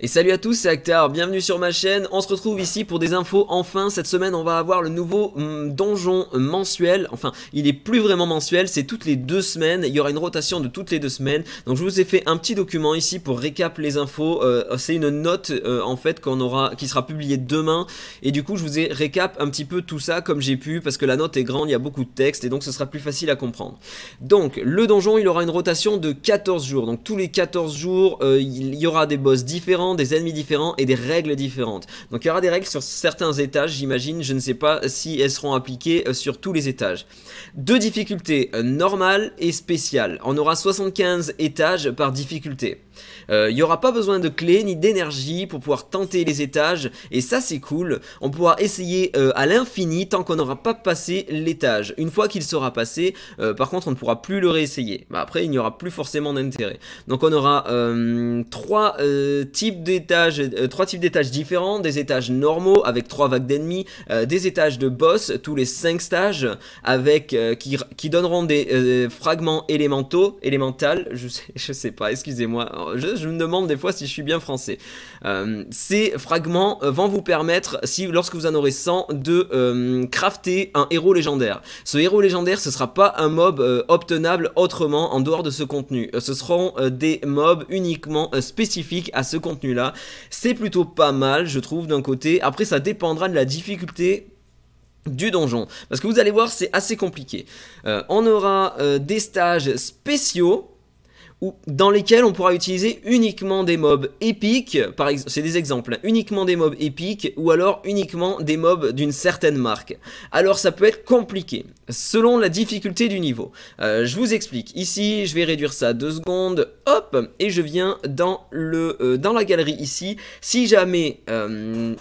Et salut à tous, c'est Actar, bienvenue sur ma chaîne, on se retrouve ici pour des infos enfin, cette semaine on va avoir le nouveau hum, donjon mensuel, enfin il est plus vraiment mensuel, c'est toutes les deux semaines, il y aura une rotation de toutes les deux semaines, donc je vous ai fait un petit document ici pour récap les infos, euh, c'est une note euh, en fait qu'on aura, qui sera publiée demain, et du coup je vous ai récap un petit peu tout ça comme j'ai pu, parce que la note est grande, il y a beaucoup de texte, et donc ce sera plus facile à comprendre. Donc le donjon il aura une rotation de 14 jours, donc tous les 14 jours euh, il y aura des boss différents, des ennemis différents et des règles différentes. Donc il y aura des règles sur certains étages, j'imagine, je ne sais pas si elles seront appliquées euh, sur tous les étages. Deux difficultés, euh, normale et spéciale. On aura 75 étages par difficulté. Euh, il n'y aura pas besoin de clés ni d'énergie pour pouvoir tenter les étages et ça c'est cool. On pourra essayer à l'infini tant qu'on n'aura pas passé l'étage. Une fois qu'il sera passé, par contre on ne pourra plus le réessayer. Bah, après il n'y aura plus forcément d'intérêt. Donc on aura trois types d'étages, euh, trois types d'étages différents, des étages normaux avec trois vagues d'ennemis, euh, des étages de boss tous les cinq stages avec euh, qui, qui, donneront des fragments élémentaux, élémental, je sais, je sais pas, excusez-moi, je, me demande des fois si je suis bien français. ces fragments vont vous permettre, si lorsque vous en aurez 100, de crafter un héros légendaire. Ce héros légendaire, ce sera pas un mob obtenable autrement en dehors de ce contenu. ce seront des mobs uniquement spécifiques à ce contenu là C'est plutôt pas mal, je trouve, d'un côté. Après, ça dépendra de la difficulté du donjon. Parce que vous allez voir, c'est assez compliqué. Euh, on aura euh, des stages spéciaux dans lesquels on pourra utiliser uniquement des mobs épiques, c'est des exemples, hein, uniquement des mobs épiques ou alors uniquement des mobs d'une certaine marque. Alors ça peut être compliqué, selon la difficulté du niveau. Euh, je vous explique, ici je vais réduire ça à 2 secondes, hop, et je viens dans, le, euh, dans la galerie ici. Si jamais... Euh,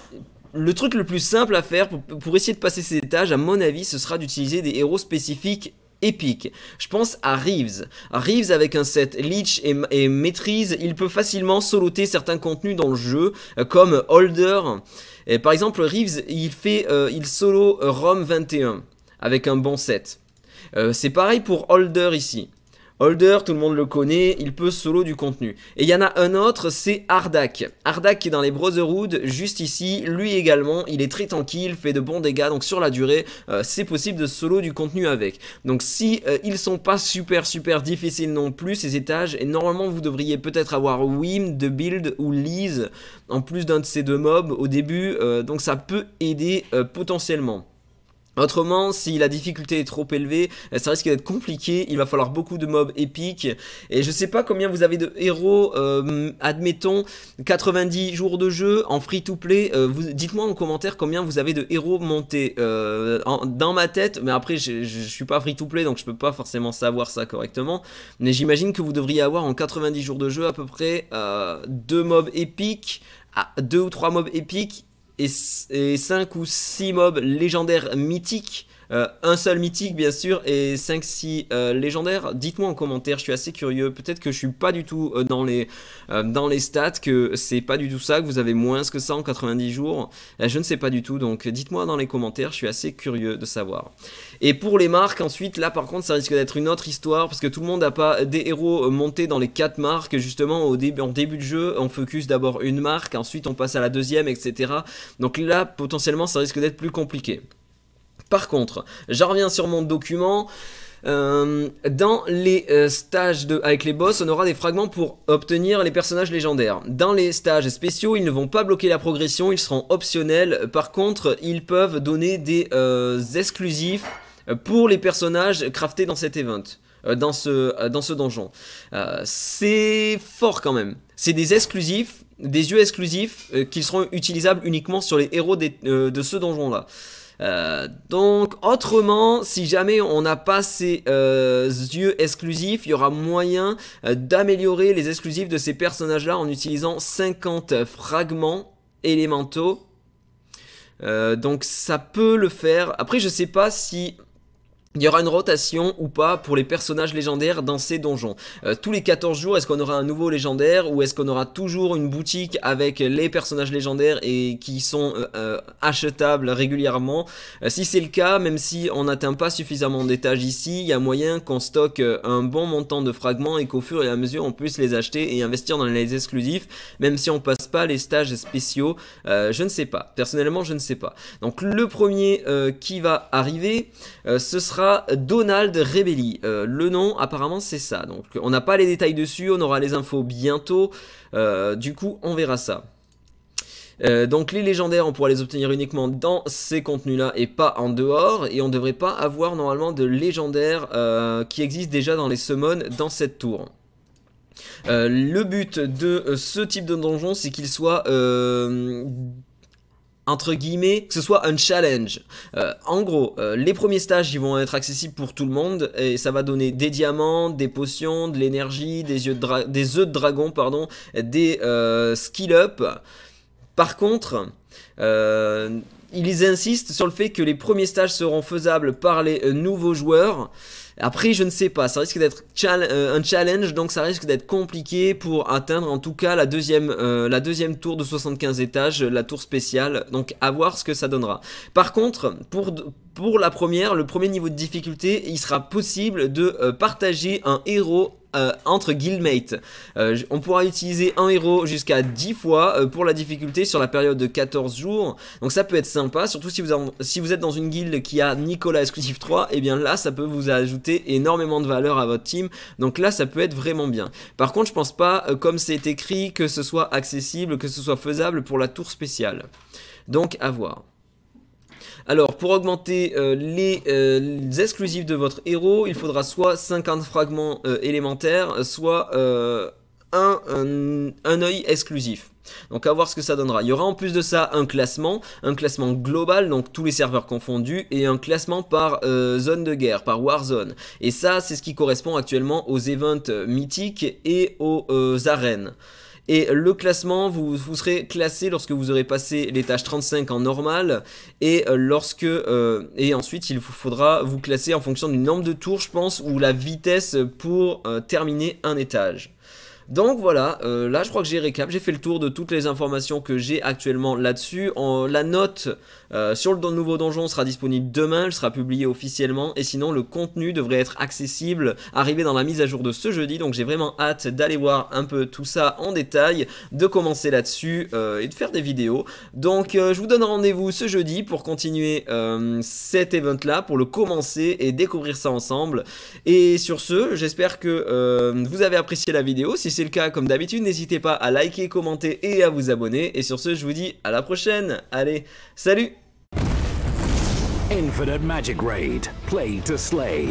le truc le plus simple à faire pour, pour, essayer de passer ces étages, à mon avis, ce sera d'utiliser des héros spécifiques épique. Je pense à Reeves. Reeves avec un set leech et, maîtrise, il peut facilement soloter certains contenus dans le jeu, euh, comme Holder. par exemple, Reeves, il fait, euh, il solo euh, Rome 21 avec un bon set. c'est pareil pour Holder ici. Holder, tout le monde le connaît, il peut solo du contenu. Et il y en a un autre, c'est Ardak. Ardak qui est dans les Brotherhood, juste ici, lui également, il est très tranquille, fait de bons dégâts, donc sur la durée, euh, c'est possible de solo du contenu avec. Donc si euh, ils sont pas super super difficiles non plus, ces étages, et normalement vous devriez peut-être avoir Wim, The Build ou Lise en plus d'un de ces deux mobs au début, euh, donc ça peut aider potentiellement. Autrement, si la difficulté est trop élevée, euh, ça risque d'être compliqué, il va falloir beaucoup de mobs épiques, et je sais pas combien vous avez de héros, euh, admettons 90 jours de jeu en free to play, euh, dites-moi en commentaire combien vous avez de héros montés dans ma tête, mais après je, ne suis pas free to play donc je peux pas forcément savoir ça correctement, mais j'imagine que vous devriez avoir en 90 jours de jeu à peu près deux mobs épiques, deux ou trois mobs épiques et, 5 ou 6 mobs légendaires mythiques euh, un seul mythique, bien sûr, et 5-6 euh, légendaires. Dites-moi en commentaire, je suis assez curieux. Peut-être que je suis pas du tout euh, dans, les, dans les stats, que c'est pas du tout ça, que vous avez moins que ça en 90 jours. je ne sais pas du tout, donc dites-moi dans les commentaires, je suis assez curieux de savoir. Et pour les marques, ensuite, là par contre, ça risque d'être une autre histoire, parce que tout le monde n'a pas des héros montés dans les 4 marques. Justement, au début en début de jeu, on focus d'abord une marque, ensuite on passe à la deuxième, etc. Donc là, potentiellement, ça risque d'être plus compliqué. Par contre, j'en reviens sur mon document. Euh, dans les euh, stages de, avec les boss, on aura des fragments pour obtenir les personnages légendaires. Dans les stages spéciaux, ils ne vont pas bloquer la progression, ils seront optionnels. Par contre, ils peuvent donner des euh, exclusifs pour les personnages craftés dans cet event, dans ce, dans ce donjon. C'est fort quand même. C'est des exclusifs, des yeux exclusifs qui seront utilisables uniquement sur les héros de ce donjon-là. Euh, donc autrement, si jamais on n'a pas ces euh, yeux exclusifs, il y aura moyen euh, d'améliorer les exclusifs de ces personnages-là en utilisant 50 fragments élémentaux. donc ça peut le faire. Après je sais pas si il y aura une rotation ou pas pour les personnages légendaires dans ces donjons. Euh, tous les 14 jours, est-ce qu'on aura un nouveau légendaire ou est-ce qu'on aura toujours une boutique avec les personnages légendaires et qui sont euh, euh, achetables régulièrement Si c'est le cas, même si on n'atteint pas suffisamment d'étages ici, il y a moyen qu'on stocke un bon montant de fragments et qu'au fur et à mesure on puisse les acheter et investir dans les exclusifs, même si on passe pas les stages spéciaux. je ne sais pas. Personnellement, je ne sais pas. Donc le premier qui va arriver, ce sera Donald Rebelli. Euh, le nom, apparemment, c'est ça. Donc, on n'a pas les détails dessus, on aura les infos bientôt. Euh, du coup, on verra ça. Euh, donc les légendaires, on pourra les obtenir uniquement dans ces contenus-là et pas en dehors. Et on ne devrait pas avoir normalement de légendaires qui existent déjà dans les summons dans cette tour. le but de ce type de donjon, c'est qu'il soit entre guillemets, que ce soit un challenge. Euh, en gros, euh, les premiers stages, ils vont être accessibles pour tout le monde et ça va donner des diamants, des potions, de l'énergie, des, yeux de des œufs de dragon, pardon, des euh, skill-up. Par contre, ils insistent sur le fait que les premiers stages seront faisables par les nouveaux joueurs. Après, je ne sais pas, ça risque d'être euh, un challenge, donc ça risque d'être compliqué pour atteindre en tout cas la deuxième, euh, tour de 75 étages, la tour spéciale, donc à voir ce que ça donnera. Par contre, pour, pour la première, le premier niveau de difficulté, il sera possible de euh, partager un héros euh, entre guildmates. Euh, on pourra utiliser un héros jusqu'à 10 fois euh, pour la difficulté sur la période de 14 jours. Donc ça peut être sympa, surtout si vous, êtes dans une guilde qui a Nicolas Exclusive 3, et eh bien là ça peut vous ajouter énormément de valeur à votre team. Donc là ça peut être vraiment bien. Par contre je pense pas, comme c'est écrit, que ce soit accessible, que ce soit faisable pour la tour spéciale. Donc à voir. Alors, pour augmenter euh, les, euh, exclusifs de votre héros, il faudra soit 50 fragments euh, élémentaires, soit un, un, œil exclusif. Donc à voir ce que ça donnera. Il y aura en plus de ça un classement, un classement global, donc tous les serveurs confondus, et un classement par zone de guerre, par warzone. Et ça, c'est ce qui correspond actuellement aux events mythiques et aux arènes. Et le classement, vous, vous serez classé lorsque vous aurez passé l'étage 35 en normal. Et euh, lorsque. Euh, et ensuite, il vous faudra vous classer en fonction du nombre de tours, je pense, ou la vitesse pour euh, terminer un étage. Donc voilà, euh, là je crois que j'ai récap, j'ai fait le tour de toutes les informations que j'ai actuellement là-dessus. La note euh, sur le nouveau donjon sera disponible demain, elle sera publiée officiellement, et sinon le contenu devrait être accessible, arrivé dans la mise à jour de ce jeudi, donc j'ai vraiment hâte d'aller voir un peu tout ça en détail, de commencer là-dessus euh, et de faire des vidéos. Donc je vous donne rendez-vous ce jeudi pour continuer cet event-là, pour le commencer et découvrir ça ensemble. Et sur ce, j'espère que vous avez apprécié la vidéo c'est le cas, comme d'habitude, n'hésitez pas à liker, commenter et à vous abonner. Et sur ce, je vous dis à la prochaine. Allez, salut Magic Raid, play to slay.